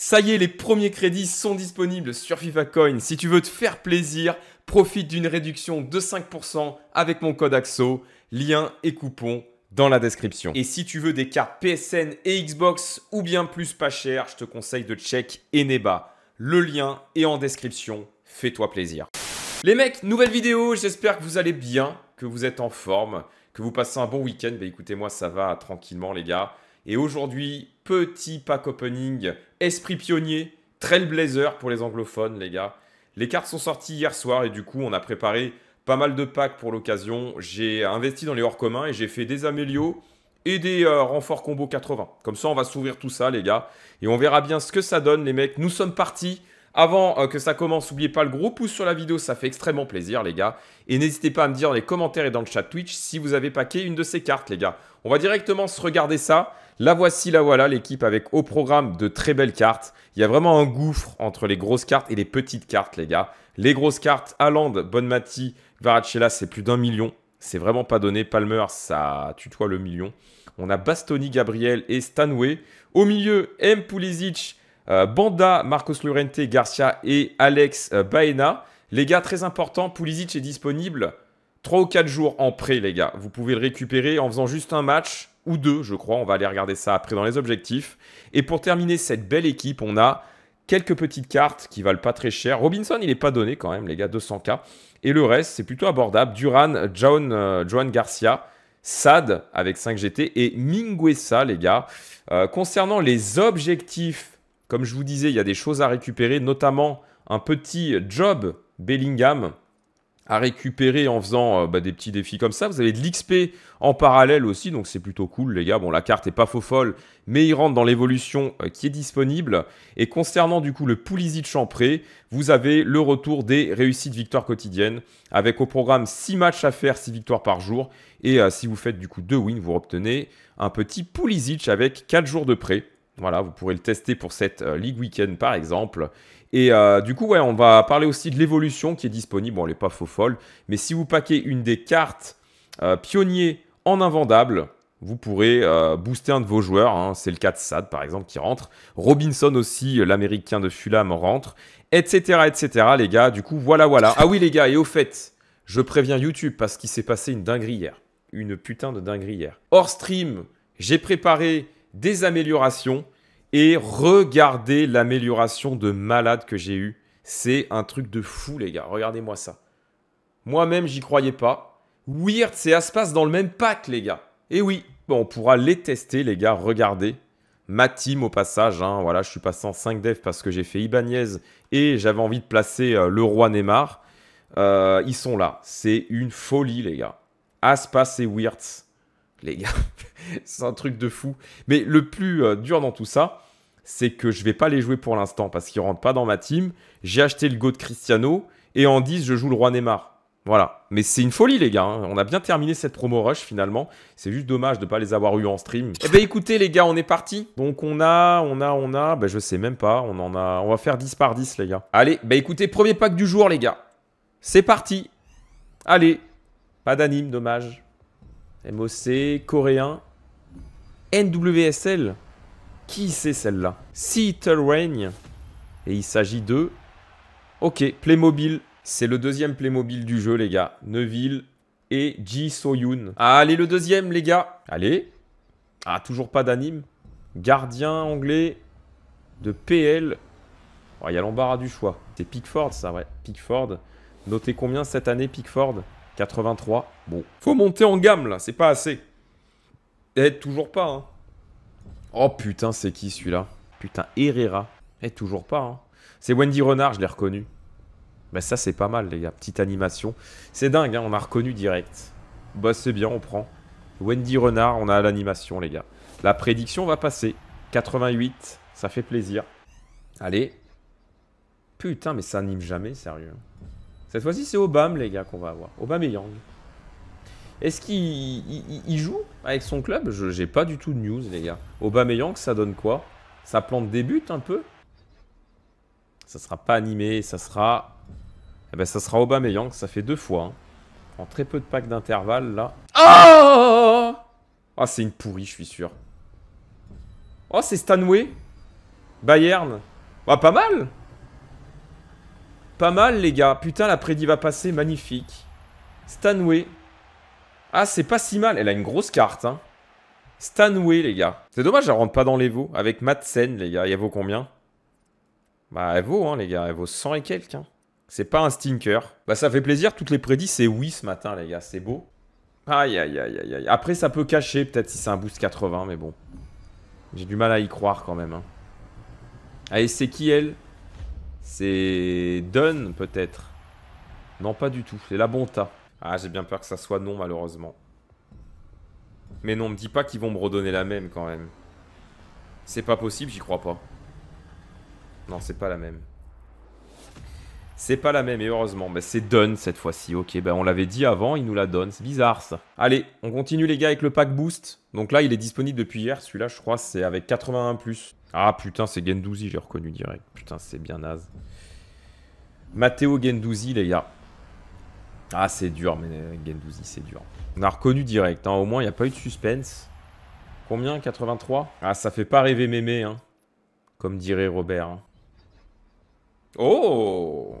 Ça y est, les premiers crédits sont disponibles sur FIFA Coin. Si tu veux te faire plaisir, profite d'une réduction de 5% avec mon code AXO. Lien et coupon dans la description. Et si tu veux des cartes PSN et Xbox ou bien plus pas cher, je te conseille de check Eneba. Le lien est en description. Fais-toi plaisir. Les mecs, nouvelle vidéo. J'espère que vous allez bien, que vous êtes en forme, que vous passez un bon week-end. Bah, écoutez, moi ça va tranquillement les gars. Et aujourd'hui, petit pack opening, esprit pionnier, trailblazer pour les anglophones, les gars. Les cartes sont sorties hier soir et du coup, on a préparé pas mal de packs pour l'occasion. J'ai investi dans les hors communs et j'ai fait des Amélios et des euh, renforts combo 80. Comme ça, on va s'ouvrir tout ça, les gars. Et on verra bien ce que ça donne, les mecs. Nous sommes partis. Avant euh, que ça commence, n'oubliez pas le gros pouce sur la vidéo, ça fait extrêmement plaisir les gars. Et n'hésitez pas à me dire dans les commentaires et dans le chat Twitch si vous avez paqué une de ces cartes les gars. On va directement se regarder ça. La voici, la voilà, l'équipe avec au programme de très belles cartes. Il y a vraiment un gouffre entre les grosses cartes et les petites cartes, les gars. Les grosses cartes, Haaland, Bonmati, Varacella, c'est plus d'un million. C'est vraiment pas donné. Palmer, ça tutoie le million. On a Bastoni, Gabriel et Stanway. Au milieu, M. Pulisic, euh, Banda, Marcos Llorente, Garcia et Alex euh, Baena. Les gars, très important, Pulisic est disponible 3 ou 4 jours en prêt, les gars. Vous pouvez le récupérer en faisant juste un match ou deux, je crois. On va aller regarder ça après dans les objectifs. Et pour terminer cette belle équipe, on a quelques petites cartes qui valent pas très cher. Robinson, il n'est pas donné quand même, les gars, 200K. Et le reste, c'est plutôt abordable. Duran, John, euh, Joan Garcia, Sad avec 5GT et Minguesa, les gars. Euh, concernant les objectifs, comme je vous disais, il y a des choses à récupérer, notamment un petit job Bellingham à récupérer en faisant euh, bah, des petits défis comme ça. Vous avez de l'XP en parallèle aussi, donc c'est plutôt cool les gars. Bon, la carte est pas faux folle, mais il rentre dans l'évolution euh, qui est disponible. Et concernant du coup le en Champré, vous avez le retour des réussites victoires quotidiennes, avec au programme 6 matchs à faire, 6 victoires par jour. Et euh, si vous faites du coup 2 wins, vous obtenez un petit Poulisich avec 4 jours de prêt. Voilà, vous pourrez le tester pour cette euh, League Ligue Weekend par exemple. Et euh, du coup, ouais, on va parler aussi de l'évolution qui est disponible. Bon, elle n'est pas faux folle, mais si vous paquez une des cartes euh, pionniers en invendable, vous pourrez booster un de vos joueurs. Hein. C'est le cas de Sad par exemple qui rentre. Robinson aussi, l'américain de Fulham rentre, etc., etc. Les gars, du coup, voilà, voilà. Ah oui, les gars, et au fait, je préviens YouTube parce qu'il s'est passé une dinguerie hier. Une putain de dinguerie Hors stream, j'ai préparé des améliorations et regardez l'amélioration de malade que j'ai eue. C'est un truc de fou, les gars. Regardez-moi ça. Moi-même, j'y croyais pas. Weird et Aspas dans le même pack, les gars. Et eh oui, on pourra les tester, les gars. Regardez. Ma team, au passage, hein. voilà, je suis passé en 5 devs parce que j'ai fait Ibanez et j'avais envie de placer euh, le roi Neymar. Euh, ils sont là. C'est une folie, les gars. Aspas et Wirtz les gars. c'est un truc de fou. Mais le plus euh, dur dans tout ça, c'est que je vais pas les jouer pour l'instant parce qu'ils rentrent pas dans ma team. J'ai acheté le go de Cristiano et en 10, je joue le roi Neymar. Voilà. Mais c'est une folie, les gars. Hein. On a bien terminé cette promo rush, finalement. C'est juste dommage de ne pas les avoir eu en stream. Eh ben, écoutez, les gars, on est parti. Donc, on a, on a, on a... Ben, je sais même pas. On en a... On va faire 10 par 10, les gars. Allez, bah écoutez, premier pack du jour, les gars. C'est parti. Allez. Pas d'anime, dommage. MOC, coréen, NWSL. Qui c'est celle-là Seattle Rain. Et il s'agit de... Ok, Playmobil. C'est le deuxième Playmobil du jeu, les gars. Neville et Ji Soyun. Allez, le deuxième, les gars. Allez. Ah, toujours pas d'anime. Gardien anglais de PL. Oh, il y a l'embarras du choix. C'est Pickford, ça, ouais. Pickford. Notez combien cette année, Pickford 83. Bon. Faut monter en gamme, là. C'est pas assez. Eh, toujours pas, hein. Oh putain, c'est qui celui-là Putain, Herrera. Eh, toujours pas, hein. C'est Wendy Renard, je l'ai reconnu. Mais ben, ça, c'est pas mal, les gars. Petite animation. C'est dingue, hein, on a reconnu direct. Bah c'est bien, on prend. Wendy Renard, on a l'animation, les gars. La prédiction va passer. 88, ça fait plaisir. Allez. Putain, mais ça anime jamais, sérieux. Cette fois-ci, c'est Obam, les gars, qu'on va avoir. Obam et Yang. Est-ce qu'il joue avec son club Je pas du tout de news, les gars. Obama et Yang, ça donne quoi Ça plante des buts, un peu Ça sera pas animé, ça sera... Eh ben, ça sera Obama et Yang, ça fait deux fois. Hein. En très peu de packs d'intervalle, là. Oh Ah, c'est une pourrie, je suis sûr. Oh, c'est Stanway Bayern. Bah, pas mal pas mal, les gars. Putain, la prédit va passer. Magnifique. Stanway. Ah, c'est pas si mal. Elle a une grosse carte, hein. Stanway, les gars. C'est dommage, elle rentre pas dans les veaux. Avec Madsen, les gars. y a vaut combien Bah, elle vaut, hein, les gars. Elle vaut 100 et quelques, hein. C'est pas un stinker. Bah, ça fait plaisir. Toutes les prédits, c'est oui ce matin, les gars. C'est beau. Aïe, aïe, aïe, aïe, aïe. Après, ça peut cacher, peut-être, si c'est un boost 80, mais bon. J'ai du mal à y croire, quand même. Hein. Allez, c'est qui, elle c'est Donne peut-être. Non, pas du tout. C'est la Bonta. Ah, j'ai bien peur que ça soit non, malheureusement. Mais non, me dis pas qu'ils vont me redonner la même, quand même. C'est pas possible, j'y crois pas. Non, c'est pas la même. C'est pas la même, et heureusement. Mais c'est Donne cette fois-ci. Ok, ben on l'avait dit avant, il nous la donne. C'est bizarre, ça. Allez, on continue, les gars, avec le pack boost. Donc là, il est disponible depuis hier. Celui-là, je crois, c'est avec 81+. Ah putain, c'est Gendouzi, j'ai reconnu direct. Putain, c'est bien naze. Matteo Gendouzi, les gars. Ah, c'est dur, mais Gendouzi, c'est dur. On a reconnu direct. Hein. Au moins, il n'y a pas eu de suspense. Combien 83 Ah, ça fait pas rêver mémé, hein. Comme dirait Robert. Hein. Oh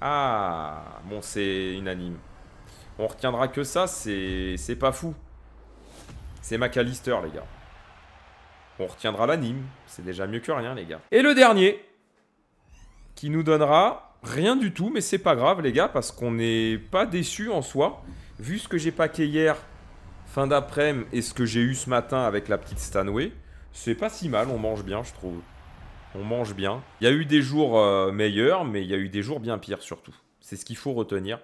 Ah Bon, c'est unanime. On retiendra que ça, c'est pas fou. C'est McAllister, les gars on retiendra l'anime. C'est déjà mieux que rien, les gars. Et le dernier, qui nous donnera rien du tout, mais c'est pas grave, les gars, parce qu'on n'est pas déçu en soi. Vu ce que j'ai paqué hier, fin d'après-midi, et ce que j'ai eu ce matin avec la petite Stanway, c'est pas si mal, on mange bien, je trouve. On mange bien. Il y a eu des jours euh, meilleurs, mais il y a eu des jours bien pires surtout. C'est ce qu'il faut retenir.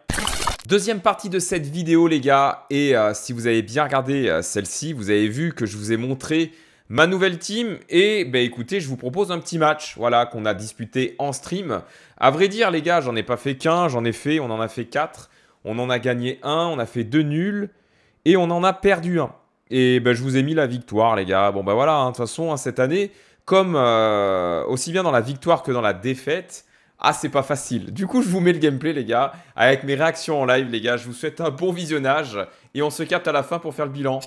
Deuxième partie de cette vidéo les gars, et euh, si vous avez bien regardé euh, celle-ci, vous avez vu que je vous ai montré ma nouvelle team. Et ben, écoutez, je vous propose un petit match voilà, qu'on a disputé en stream. À vrai dire, les gars, j'en ai pas fait qu'un, j'en ai fait, on en a fait quatre. On en a gagné un, on a fait deux nuls et on en a perdu un. Et ben, je vous ai mis la victoire, les gars. Bon, bah voilà, hein, de toute façon, hein, cette année, comme euh, aussi bien dans la victoire que dans la défaite, ah, c'est pas facile. Du coup, je vous mets le gameplay, les gars, avec mes réactions en live, les gars. Je vous souhaite un bon visionnage et on se capte à la fin pour faire le bilan.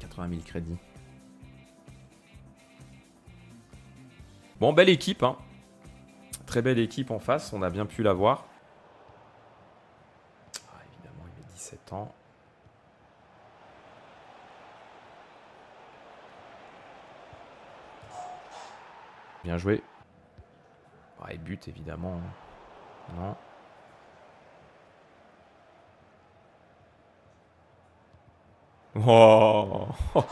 80 000 crédits. Bon, belle équipe. Hein. Très belle équipe en face. On a bien pu la voir. Ah, évidemment, il a 17 ans. Bien joué. Ah, et but, évidemment. Hein. Non. Oh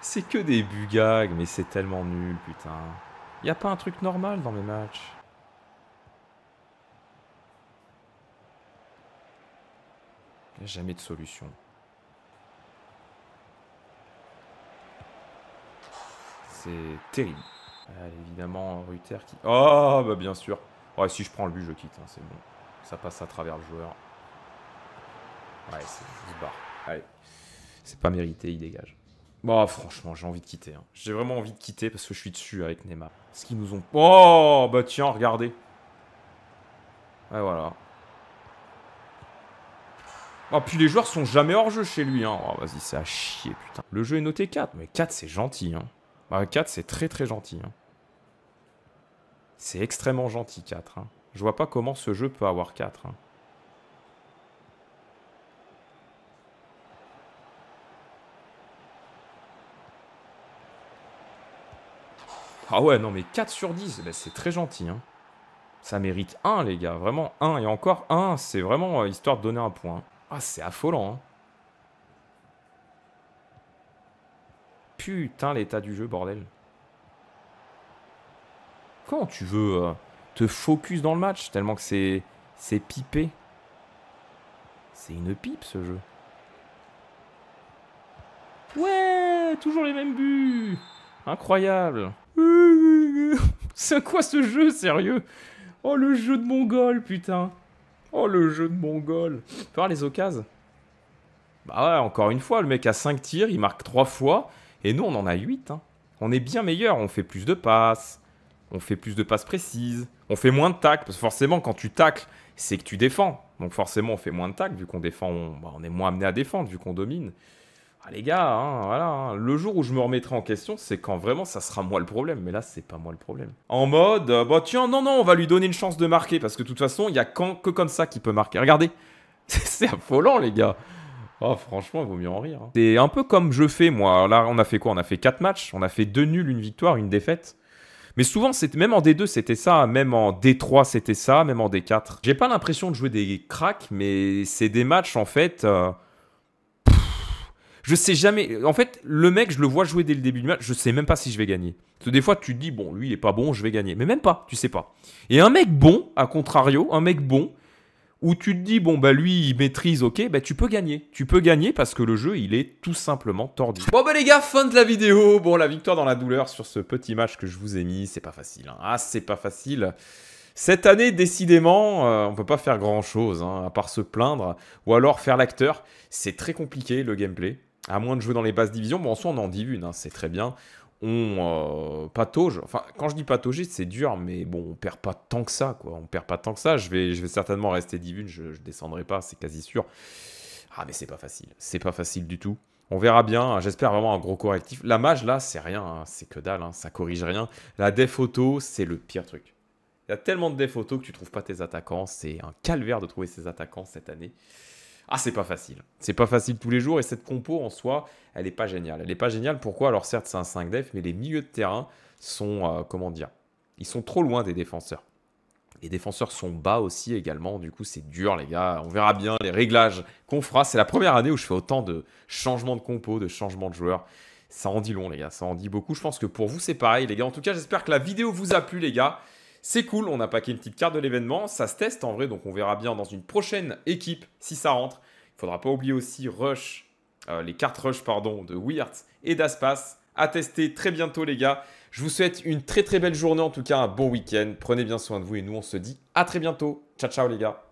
C'est que des bugags, mais c'est tellement nul, putain. Y a pas un truc normal dans mes matchs. Y a jamais de solution. C'est terrible. Euh, évidemment, Ruther qui... Oh, bah bien sûr. Ouais, si je prends le but, je quitte, hein, c'est bon. Ça passe à travers le joueur. Ouais, c'est se barre. Allez. C'est pas mérité, il dégage. Bah, franchement, j'ai envie de quitter. Hein. J'ai vraiment envie de quitter parce que je suis dessus avec Neymar. Ce qu'ils nous ont. Oh, bah tiens, regardez. Et voilà. Ah, puis les joueurs sont jamais hors jeu chez lui. Hein. Oh, vas-y, c'est à chier, putain. Le jeu est noté 4. Mais 4, c'est gentil. Hein. Bah, 4, c'est très très gentil. Hein. C'est extrêmement gentil, 4. Hein. Je vois pas comment ce jeu peut avoir 4. Ah ouais, non, mais 4 sur 10, eh ben, c'est très gentil. Hein. Ça mérite 1, les gars. Vraiment 1. Et encore 1, c'est vraiment euh, histoire de donner un point. Hein. Ah, c'est affolant. Hein. Putain, l'état du jeu, bordel. Quand tu veux euh, te focus dans le match Tellement que c'est c'est pipé. C'est une pipe, ce jeu. Ouais Toujours les mêmes buts Incroyable C'est quoi ce jeu, sérieux Oh, le jeu de Mongol, putain. Oh, le jeu de Mongol. Tu voir les occasions Bah ouais, encore une fois, le mec a 5 tirs, il marque 3 fois. Et nous, on en a 8. Hein. On est bien meilleur, on fait plus de passes. On fait plus de passes précises. On fait moins de tacles. Parce que forcément, quand tu tacles, c'est que tu défends. Donc forcément, on fait moins de tacles. Vu qu'on défend, on, bah, on est moins amené à défendre, vu qu'on domine. Ah, les gars, hein, voilà. Hein. Le jour où je me remettrai en question, c'est quand vraiment ça sera moi le problème. Mais là, c'est pas moi le problème. En mode, euh, bah tiens, non, non, on va lui donner une chance de marquer. Parce que de toute façon, il n'y a que comme ça qu'il peut marquer. Regardez, c'est affolant, les gars. Oh, franchement, il vaut mieux en rire. Hein. C'est un peu comme je fais, moi. Là, on a fait quoi On a fait 4 matchs. On a fait 2 nuls, une victoire, une défaite. Mais souvent, même en D2, c'était ça. Même en D3, c'était ça. Même en D4. J'ai pas l'impression de jouer des cracks, mais c'est des matchs, en fait. Euh, je sais jamais. En fait, le mec, je le vois jouer dès le début du match, je sais même pas si je vais gagner. Parce que des fois, tu te dis, bon, lui, il est pas bon, je vais gagner. Mais même pas, tu sais pas. Et un mec bon, à contrario, un mec bon, où tu te dis, bon, bah lui, il maîtrise, ok, bah tu peux gagner. Tu peux gagner parce que le jeu, il est tout simplement tordu. Bon, bah les gars, fin de la vidéo. Bon, la victoire dans la douleur sur ce petit match que je vous ai mis, c'est pas facile. Hein. Ah, c'est pas facile. Cette année, décidément, euh, on ne peut pas faire grand-chose, hein, à part se plaindre, ou alors faire l'acteur. C'est très compliqué, le gameplay à moins de jouer dans les basses divisions, bon, en soi, on en divune, hein, c'est très bien. On euh, patauge. Enfin, quand je dis patauger, c'est dur, mais bon, on perd pas tant que ça, quoi. On perd pas tant que ça. Je vais, je vais certainement rester divine, je, ne descendrai pas, c'est quasi sûr. Ah, mais c'est pas facile. C'est pas facile du tout. On verra bien. Hein. J'espère vraiment un gros correctif. La mage, là, c'est rien. Hein. C'est que dalle. Ça corrige rien. La def auto, c'est le pire truc. Il y a tellement de def auto que tu trouves pas tes attaquants. C'est un calvaire de trouver ses attaquants cette année. Ah, c'est pas facile. C'est pas facile tous les jours et cette compo en soi, elle n'est pas géniale. Elle n'est pas géniale pourquoi Alors certes, c'est un 5 def, mais les milieux de terrain sont, euh, comment dire, ils sont trop loin des défenseurs. Les défenseurs sont bas aussi également, du coup c'est dur les gars, on verra bien les réglages qu'on fera. C'est la première année où je fais autant de changements de compo, de changements de joueurs. Ça en dit long les gars, ça en dit beaucoup. Je pense que pour vous c'est pareil les gars. En tout cas j'espère que la vidéo vous a plu les gars. C'est cool, on a paqué une petite carte de l'événement, ça se teste en vrai, donc on verra bien dans une prochaine équipe si ça rentre. Il faudra pas oublier aussi Rush, euh, les cartes Rush pardon, de Weird et d'Aspas à tester très bientôt les gars. Je vous souhaite une très très belle journée, en tout cas un bon week-end. Prenez bien soin de vous et nous on se dit à très bientôt. Ciao ciao les gars.